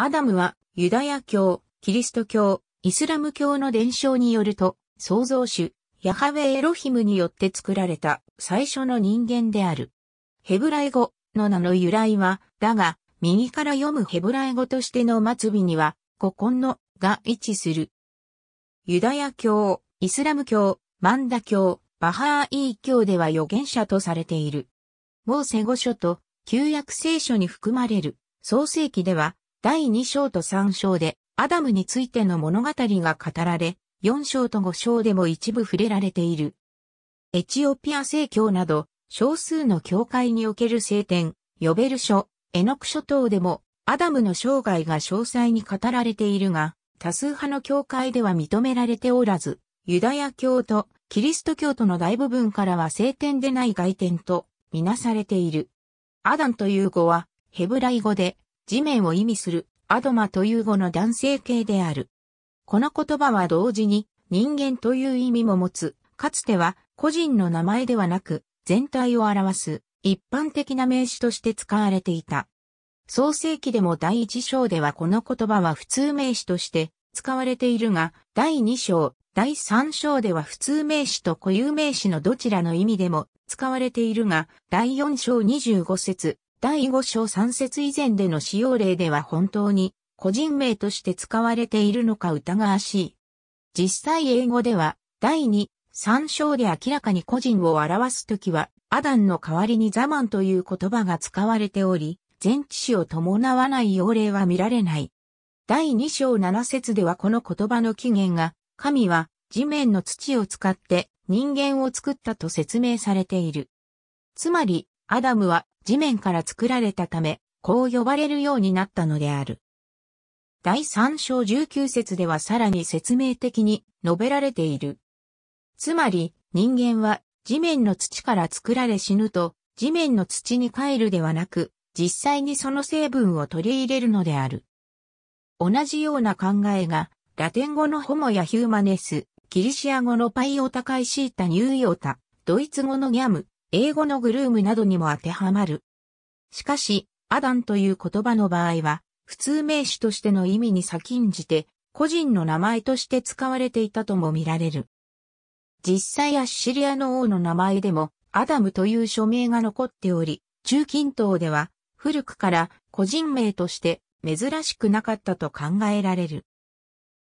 アダムはユダヤ教、キリスト教、イスラム教の伝承によると、創造主、ヤハウェエロヒムによって作られた最初の人間である。ヘブライ語の名の由来は、だが、右から読むヘブライ語としての末尾には、古今のが一致する。ユダヤ教、イスラム教、マンダ教、バハーイー教では預言者とされている。モーセ語書と旧約聖書に含まれる創世記では第2章と3章で、アダムについての物語が語られ、4章と5章でも一部触れられている。エチオピア正教など、少数の教会における聖典、ヨベル書、エノク書等でも、アダムの生涯が詳細に語られているが、多数派の教会では認められておらず、ユダヤ教とキリスト教との大部分からは聖典でない外典とみなされている。アダンという語はヘブライ語で地面を意味するアドマという語の男性形である。この言葉は同時に人間という意味も持つ、かつては個人の名前ではなく全体を表す一般的な名詞として使われていた。創世記でも第一章ではこの言葉は普通名詞として使われているが、第二章、第三章では普通名詞と固有名詞のどちらの意味でも使われているが、第四章25節、第5章3節以前での使用例では本当に個人名として使われているのか疑わしい。実際英語では第2、3章で明らかに個人を表すときはアダンの代わりにザマンという言葉が使われており、全知詞を伴わない用例は見られない。第2章7節ではこの言葉の起源が、神は地面の土を使って人間を作ったと説明されている。つまり、アダムは地面から作られたため、こう呼ばれるようになったのである。第3章19節ではさらに説明的に述べられている。つまり、人間は地面の土から作られ死ぬと、地面の土に帰るではなく、実際にその成分を取り入れるのである。同じような考えが、ラテン語のホモやヒューマネス、ギリシア語のパイオタカイシータニューヨータ、ドイツ語のギャム、英語のグルームなどにも当てはまる。しかし、アダンという言葉の場合は、普通名詞としての意味に先んじて、個人の名前として使われていたとも見られる。実際アッシリアの王の名前でも、アダムという署名が残っており、中近東では、古くから個人名として珍しくなかったと考えられる。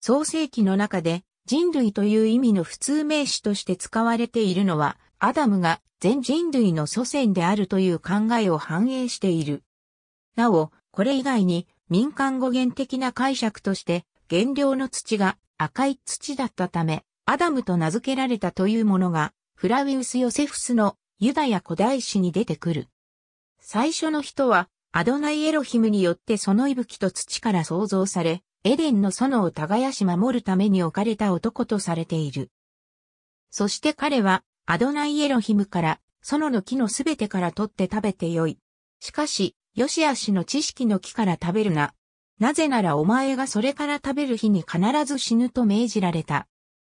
創世記の中で人類という意味の普通名詞として使われているのは、アダムが全人類の祖先であるという考えを反映している。なお、これ以外に民間語源的な解釈として原料の土が赤い土だったため、アダムと名付けられたというものが、フラウィウス・ヨセフスのユダヤ古代史に出てくる。最初の人は、アドナイエロヒムによってその息吹と土から創造され、エデンの園を耕し守るために置かれた男とされている。そして彼はアドナイエロヒムから、園の木のすべてから取って食べてよい。しかし、よしあしの知識の木から食べるな。なぜならお前がそれから食べる日に必ず死ぬと命じられた。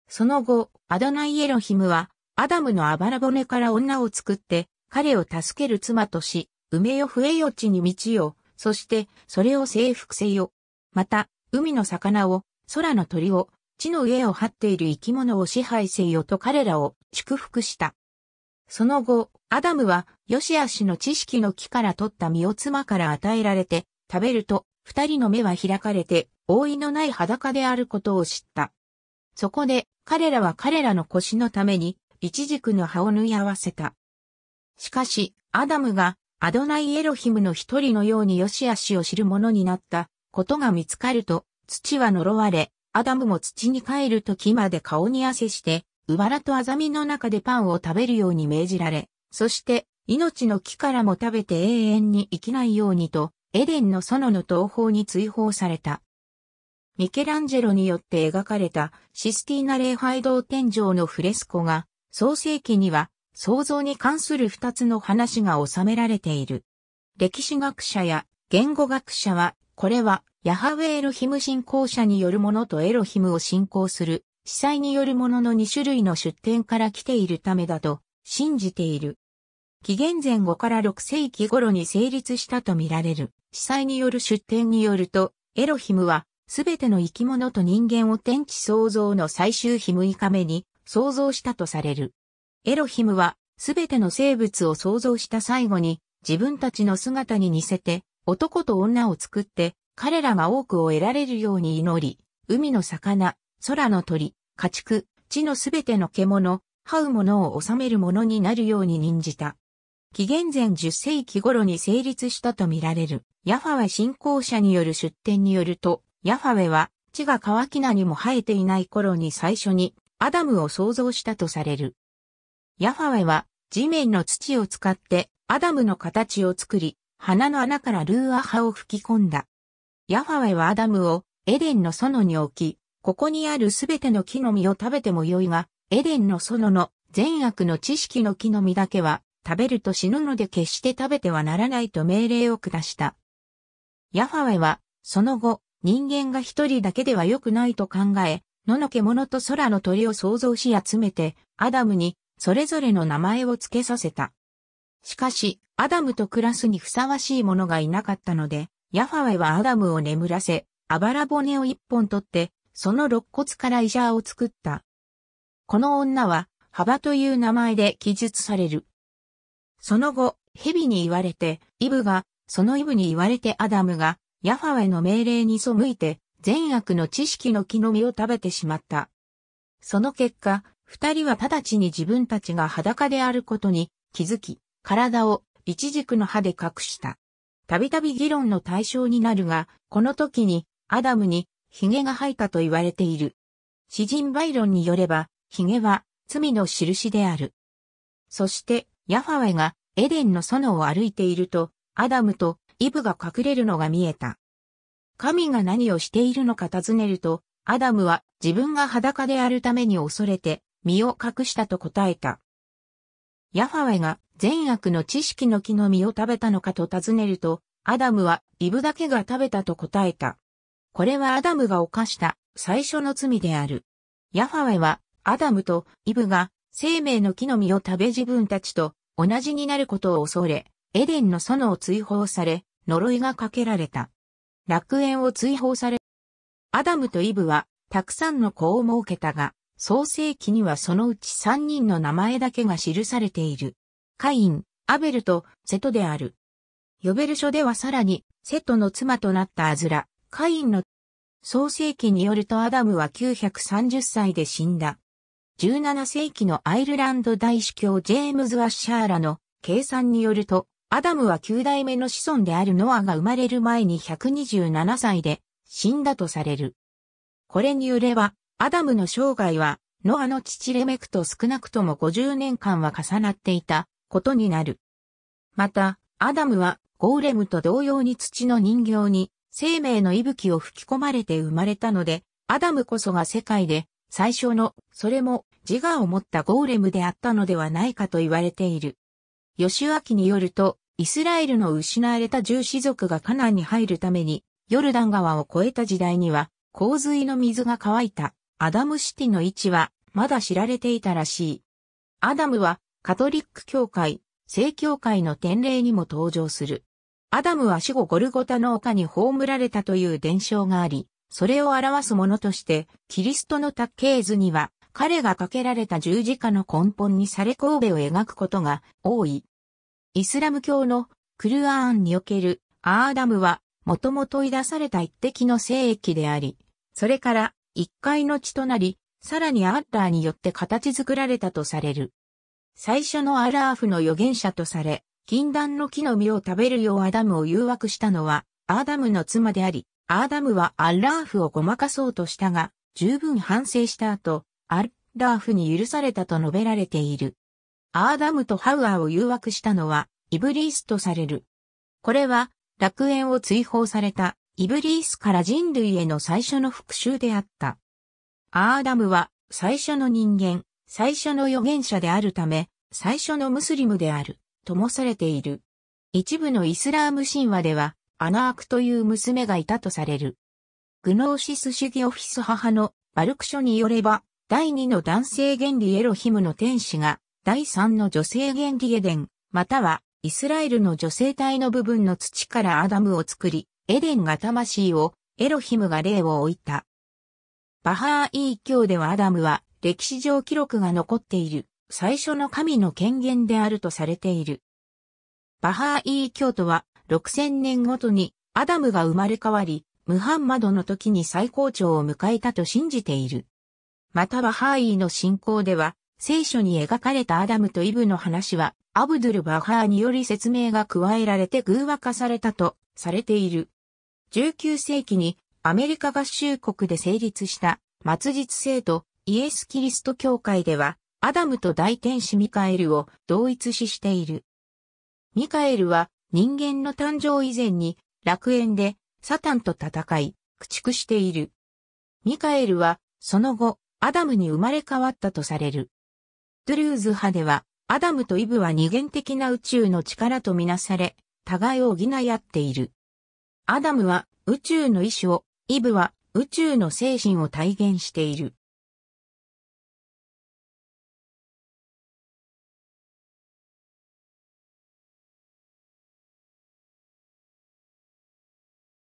その後、アドナイエロヒムは、アダムのあばら骨から女を作って、彼を助ける妻とし、梅よ増えよ地に道を、そしてそれを征服せよ。また、海の魚を、空の鳥を、地の上を張っている生き物を支配せよと彼らを祝福した。その後、アダムは、ヨシア氏の知識の木から取った実を妻から与えられて、食べると、二人の目は開かれて、覆いのない裸であることを知った。そこで、彼らは彼らの腰のために、一軸の葉を縫い合わせた。しかし、アダムが、アドナイエロヒムの一人のようにヨシア氏を知る者になったことが見つかると、土は呪われ、アダムも土に帰る時まで顔に汗して、うバらとあざみの中でパンを食べるように命じられ、そして、命の木からも食べて永遠に生きないようにと、エデンの園の東方に追放された。ミケランジェロによって描かれたシスティーナ礼拝堂天井のフレスコが、創世記には、創造に関する二つの話が収められている。歴史学者や言語学者は、これはヤハウェエロヒム信仰者によるものとエロヒムを信仰する司祭によるものの2種類の出典から来ているためだと信じている。紀元前5から6世紀頃に成立したとみられる司祭による出典によると、エロヒムはすべての生き物と人間を天地創造の最終日6日目に創造したとされる。エロヒムはすべての生物を創造した最後に自分たちの姿に似せて男と女を作って彼らが多くを得られるように祈り、海の魚、空の鳥、家畜、地のすべての獣、這うものを治めるものになるように任じた。紀元前10世紀頃に成立したとみられる、ヤファウェ信仰者による出典によると、ヤファウェは、地が乾きなにも生えていない頃に最初に、アダムを創造したとされる。ヤファウェは、地面の土を使って、アダムの形を作り、鼻の穴からルーア派を吹き込んだ。ヤファウェはアダムをエデンの園に置き、ここにあるすべての木の実を食べてもよいが、エデンの園の善悪の知識の木の実だけは食べると死ぬので決して食べてはならないと命令を下した。ヤファウェは、その後、人間が一人だけでは良くないと考え、野の獣と空の鳥を想像し集めて、アダムにそれぞれの名前を付けさせた。しかし、アダムと暮らすにふさわしい者がいなかったので、ヤファウェはアダムを眠らせ、あばら骨を一本取って、その肋骨からイジャーを作った。この女は、幅という名前で記述される。その後、蛇に言われて、イブが、そのイブに言われてアダムが、ヤファウェの命令に背いて、善悪の知識の木の実を食べてしまった。その結果、二人は直ちに自分たちが裸であることに気づき、体を一軸の歯で隠した。たびたび議論の対象になるが、この時にアダムに髭が生えたと言われている。詩人バイロンによれば、髭は罪の印である。そして、ヤファウェがエデンの園を歩いていると、アダムとイブが隠れるのが見えた。神が何をしているのか尋ねると、アダムは自分が裸であるために恐れて、身を隠したと答えた。ヤファウェが善悪の知識の木の実を食べたのかと尋ねると、アダムはイブだけが食べたと答えた。これはアダムが犯した最初の罪である。ヤファウェは、アダムとイブが生命の木の実を食べ自分たちと同じになることを恐れ、エデンの園を追放され、呪いがかけられた。楽園を追放され、アダムとイブは、たくさんの子を設けたが、創世記にはそのうち三人の名前だけが記されている。カイン、アベルとセトである。ヨベル書ではさらに、セトの妻となったアズラ、カインの創世記によるとアダムは930歳で死んだ。17世紀のアイルランド大司教ジェームズ・アッシャーラの計算によると、アダムは9代目の子孫であるノアが生まれる前に127歳で死んだとされる。これによれば、アダムの生涯は、ノアの父レメクと少なくとも50年間は重なっていたことになる。また、アダムはゴーレムと同様に土の人形に生命の息吹を吹き込まれて生まれたので、アダムこそが世界で最初の、それも自我を持ったゴーレムであったのではないかと言われている。ヨシュアによると、イスラエルの失われた獣子族がカナンに入るために、ヨルダン川を越えた時代には、洪水の水が乾いた、アダムシティの位置は、まだ知られていたらしい。アダムは、カトリック教会、聖教会の典礼にも登場する。アダムは死後ゴルゴタの丘に葬られたという伝承があり、それを表すものとして、キリストの卓形図には、彼がかけられた十字架の根本にされ神戸を描くことが多い。イスラム教のクルアーンにおけるアーダムは、もともといされた一滴の聖液であり、それから一回の血となり、さらにアッラーによって形作られたとされる。最初のアラーフの預言者とされ、禁断の木の実を食べるようアダムを誘惑したのは、アダムの妻であり、アダムはアッラーフをごまかそうとしたが、十分反省した後、アッラーフに許されたと述べられている。アーダムとハウアーを誘惑したのは、イブリースとされる。これは、楽園を追放された、イブリースから人類への最初の復讐であった。アーダムは、最初の人間、最初の預言者であるため、最初のムスリムである。灯されている。一部のイスラーム神話では、アナークという娘がいたとされる。グノーシス主義オフィス母のバルク書によれば、第二の男性原理エロヒムの天使が、第三の女性原理エデン、またはイスラエルの女性体の部分の土からアダムを作り、エデンが魂を、エロヒムが霊を置いた。バハーイー教ではアダムは歴史上記録が残っている。最初の神の権限であるとされている。バハーイー教徒は6000年ごとにアダムが生まれ変わり、ムハンマドの時に最高潮を迎えたと信じている。またバハーイーの信仰では、聖書に描かれたアダムとイブの話は、アブドゥル・バハーにより説明が加えられて偶話化されたとされている。19世紀にアメリカ合衆国で成立した末日制度イエス・キリスト教会では、アダムと大天使ミカエルを同一視している。ミカエルは人間の誕生以前に楽園でサタンと戦い、駆逐している。ミカエルはその後アダムに生まれ変わったとされる。トゥルーズ派ではアダムとイブは二元的な宇宙の力とみなされ、互いを補い合っている。アダムは宇宙の意志を、イブは宇宙の精神を体現している。